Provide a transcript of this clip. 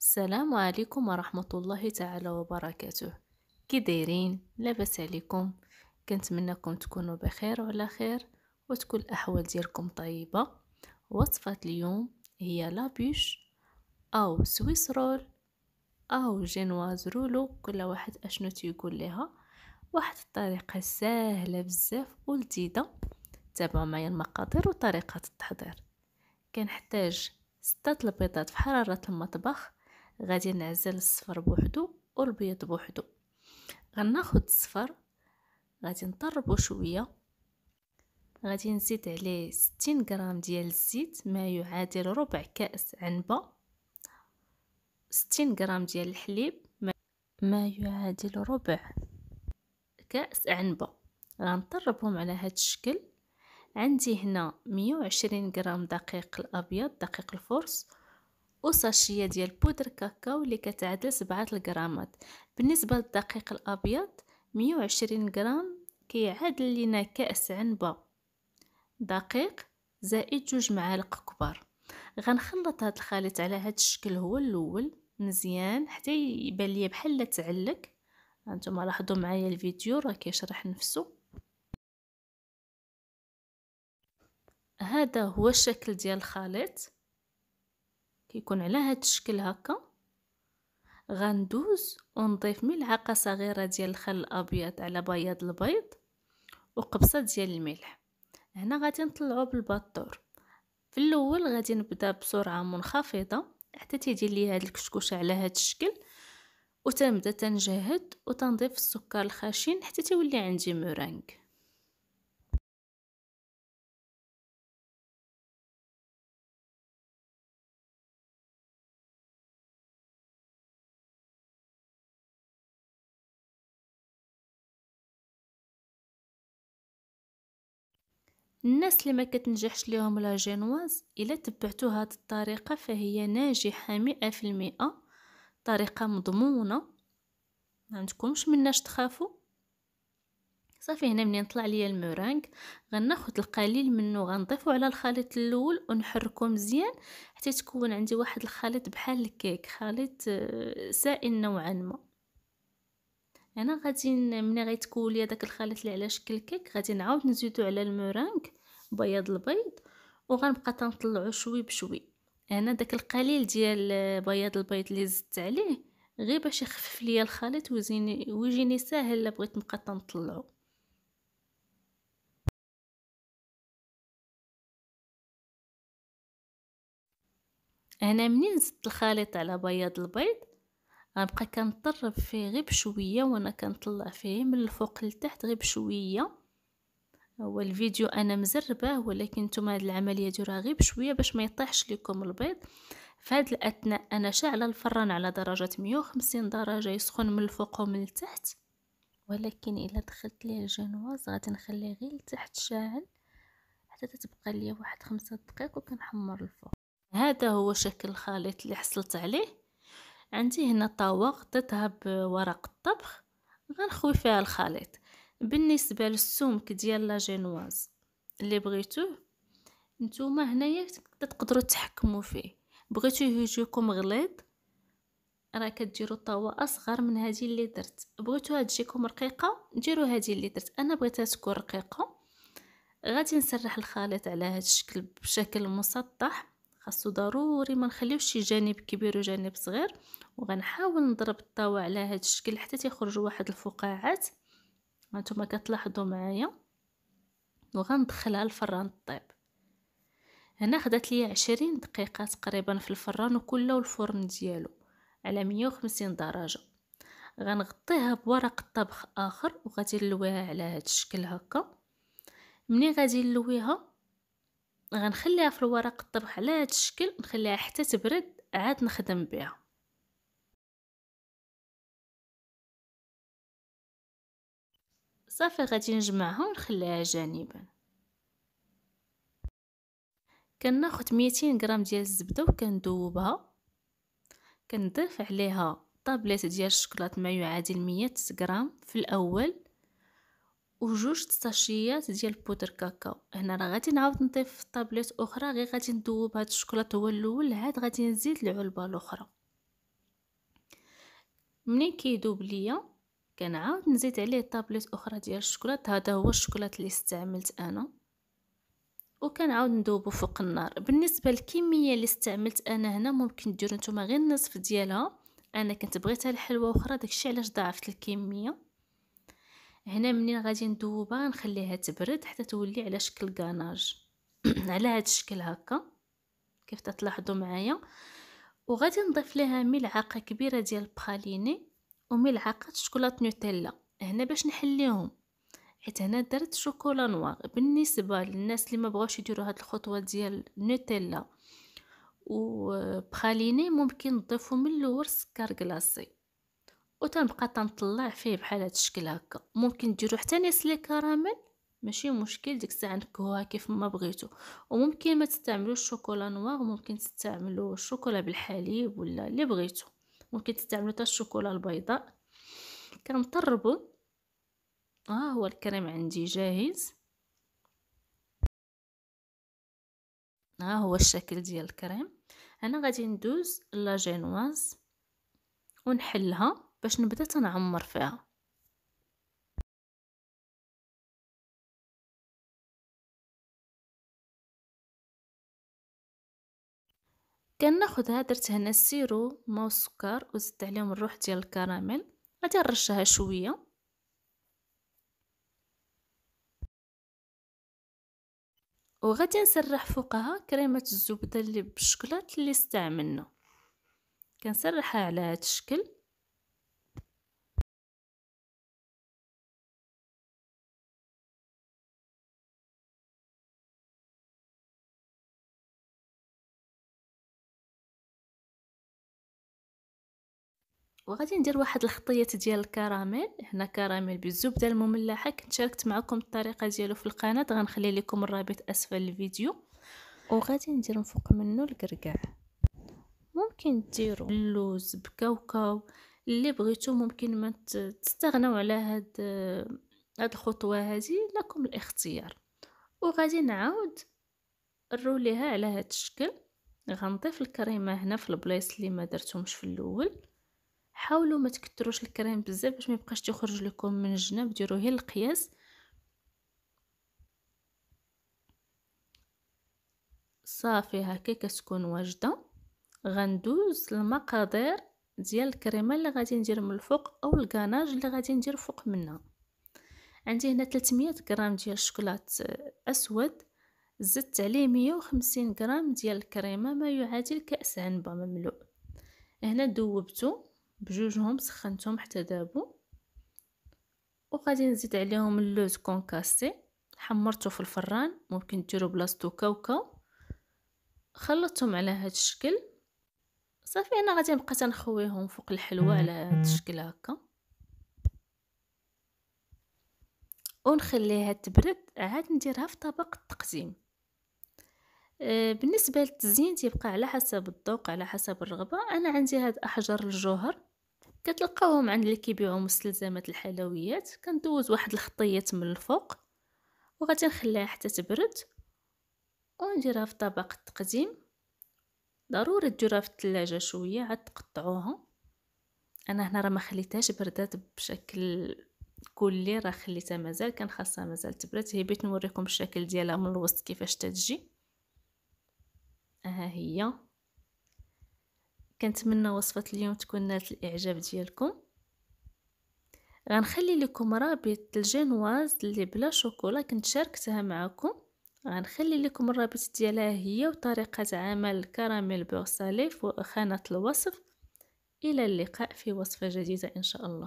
السلام عليكم ورحمة الله تعالى وبركاته كي دايرين لاباس عليكم كنتمنىكم تكونوا بخير وعلى خير وتكون الأحوال ديالكم طيبة وصفة اليوم هي لابيش أو سويس رول أو جينواز رولو كل واحد أشنو تيقول لها واحد الطريقة سهلة بزاف ولذيذة تابعوا معايا المقادير وطريقة التحضير كنحتاج ستة البيضات في حرارة المطبخ غادي نعزل الصفر بوحدو والبيض بوحدو غناخد الصفر غادي نطربو شويه غادي نزيد عليه 60 غرام ديال الزيت ما يعادل ربع كأس عنبه 60 غرام ديال الحليب ما يعادل ربع كأس عنبه غنطربهم على هذا الشكل عندي هنا 120 غرام دقيق الابيض دقيق الفرص وصاشيه ديال بودر كاكاو اللي كتعادل 7 الغرامات بالنسبه للدقيق الابيض 120 غرام كيعادل لينا كاس عنبه دقيق زائد جوج معالق كبار غنخلط هاد الخليط على هاد الشكل هو الاول مزيان حتى يبان ليا بحال تعلق هانتوما لاحظوا معايا الفيديو راه كيشرح نفسه هذا هو الشكل ديال الخليط كيكون على هاد الشكل هكا غندوز ونضيف ملعقه صغيره ديال الخل الابيض على بياض البيض وقبصه ديال الملح هنا غادي نطلعو بالباطور في الاول غادي نبدا بسرعه منخفضه حتى تيدير لي هاد الكشكوشه على هاد الشكل وتنبدا تنجهد وتنضيف السكر الخشن حتى تولي عندي مورانغ الناس اللي ما كتنجحش ليهم لا جينواز الا تبعتو هاد الطريقه فهي ناجحه مئة في المئة طريقه مضمونه ما عندكمش مناش تخافوا صافي هنا منين طلع ليا المورانغ غناخد القليل منه غنضيفو على الخليط الاول ونحركو مزيان حتى تكون عندي واحد الخليط بحال الكيك خليط آه، سائل نوعا ما هنا غادي ملي غيتكون لي داك الخليط اللي على شكل كيك غادي نعاود نزيدو على المورانغ بياض البيض وغنبقى تنطلعو شوي بشوي هنا داك القليل ديال بياض البيض اللي زدت عليه غير باش يخفف ليا الخليط ويزيني ويجيني ساهل الا بغيت نبقى تنطلعو هنا منين زدت الخليط على بياض البيض غنبقى كنطرب فيه غير بشويه وانا كنطلع فيه من الفوق لتحت غير بشويه هو الفيديو انا مزربه ولكن نتوما هاد العمليه ديروها غير بشويه باش ما يطيحش لكم البيض فهاد الاثناء انا شاعله الفران على درجه 150 درجه يسخن من الفوق ومن التحت ولكن الا دخلت ليه الجنواز غادي نخليه غير لتحت شاعل حتى تتبقى ليا واحد خمسة دقائق وكنحمر الفوق هذا هو شكل الخليط اللي حصلت عليه عندي هنا طاوة غطيتها بورق الطبخ غنخوي فيها الخليط بالنسبه للسمك ديال لا جينواز اللي بغيتوه نتوما هنايا تقدروا تحكموا فيه بغيتو يجيكم غليظ راه كديروا طاوه اصغر من هذه اللي درت بغيتوها تجيكم رقيقه ديروا هذه اللي درت انا بغيتها تكون رقيقه غادي نسرح الخليط على هذا الشكل بشكل مسطح خاصو ضروري ما نخليوش شي جانب كبير وجانب صغير وغنحاول نضرب الطاوة على هذا الشكل حتى تيخرجوا واحد الفقاعات هانتوما كتلاحظوا معايا وغندخلها الفران طيب هنا خدات لي عشرين دقيقه تقريبا في الفران وكله الفرن ديالو على 150 درجه غنغطيها بورق طبخ اخر وغادي نلويها على هذا الشكل هكا ملي غادي نلويها غنخليها في الورق الطبخ على هذا الشكل نخليها حتى تبرد عاد نخدم بها صافي غادي نجمعها ونخليها جانبا كناخد 200 غرام ديال الزبده وكندوبها كنضيف عليها طابليت ديال الشكلاط ما يعادل 100 غرام في الاول وجوج ساشيات ديال بودر كاكاو هنا راه غادي نعاود نضيف في طابليت اخرى غير غادي ندوب هاد الشوكولاط هو الاول عاد غادي نزيد العلبه الاخرى منين كيدوب ليا كنعاود نزيد عليه طابليت اخرى ديال الشوكولاط هذا هو الشوكولاط اللي استعملت انا وكنعاود ندوبو فوق النار بالنسبه للكميه اللي استعملت انا هنا ممكن ديروا نتوما غير النصف ديالها انا كنت بغيتها الحلوه اخرى داكشي علاش ضاعفت الكميه هنا منين غادي ندوبها نخليها تبرد حتى تولي على شكل كاناج على هذا الشكل هكا كيف تلاحظوا معايا وغادي نضيف لها ملعقه كبيره ديال بخاليني وملعقه شوكولاط نوتيلا هنا باش نحليهم حيت هنا درت شوكولا نوار بالنسبه للناس اللي ما بغاوش يديروا هاد الخطوه ديال نوتيلا وبخاليني ممكن تضيفوا من الاول سكر كلاصي وتنبقى تنطلع فيه بحال هاد الشكل هكا ممكن ديرو حتى لي كراميل ماشي مشكل ديك الساعه نكهوها كيف ما بغيتو وممكن ما تستعملوش الشوكولا نوار ممكن تستعملو الشوكولا بالحليب ولا اللي بغيتو ممكن تستعملو حتى الشوكولا البيضاء كنطربو ها آه هو الكريم عندي جاهز ها آه هو الشكل ديال الكريم انا غادي ندوز لا جينواز ونحلها باش نبدا تنعمر فيها كناخدها درت هنا السيرو ما والسكر وزدت عليهم الروح ديال الكراميل غادي نرشها شويه وغادي نسرح فوقها كريمه الزبده اللي بالشكلاط اللي استعملنا كنسرحها على هذا الشكل وغادي ندير واحد الخطيات ديال الكراميل هنا كراميل بالزبده المملحه كنت شاركت معكم الطريقه ديالو في القناه غنخلي لكم الرابط اسفل الفيديو وغادي ندير من فوق منه الكركاع ممكن ديروا اللوز بكاوكاو اللي بغيتو ممكن ما تستغناو على هاد هاد الخطوه هذه لكم الاختيار وغادي نعاود نروليها على هاد الشكل غنضيف الكريمه هنا في البلايص اللي ما درتهمش في الاول حاولوا ما تكتروش الكريم بزاف باش ما يبقاش تخرج لكم من الجناب ديروا غير القياس صافي هكا كتكون واجده غندوز المقادير ديال الكريمه اللي غادي ندير من الفوق او الكاناج اللي غادي ندير فوق منها عندي هنا 300 غرام ديال الشوكولات اسود زدت عليه 150 غرام ديال الكريمه ما يعادل كاس عنبه مملوء هنا دوبته بجوجهم سخنتهم حتى دابو وغادي نزيد عليهم اللوز كونكاستي حمرته في الفران ممكن ديروا بلاصتو كاوكاو خلطتهم على هاد الشكل صافي انا غادي نبقى تنخويهم فوق الحلوى على هاد الشكل هكا ونخليها تبرد عاد نديرها في طبق التقديم آه، بالنسبة للتزيين تيبقى على حسب الذوق على حسب الرغبة أنا عندي هاد أحجار الجوهر كتلقاوهم عند اللي كيبيعوا مستلزمات الحلويات كندوز واحد الخطيات من الفوق وغادي نخليها حتى تبرد ونديرها في طبق التقديم ضروري ديروها في الثلاجه شويه عاد تقطعوها انا هنا راه ما خليتهاش بردات بشكل كلي راه خليتها مازال كان خاصها مازال تبرد هي بغيت نوريكم الشكل ديالها من الوسط كيفاش تتجي ها هي كنتمنى وصفه اليوم تكون نالت الاعجاب ديالكم غنخلي لكم رابط الجينواز اللي بلا شوكولا كنت شاركتها معكم غنخلي لكم الرابط ديالها هي وطريقه عمل الكراميل بورسالي في خانه الوصف الى اللقاء في وصفه جديده ان شاء الله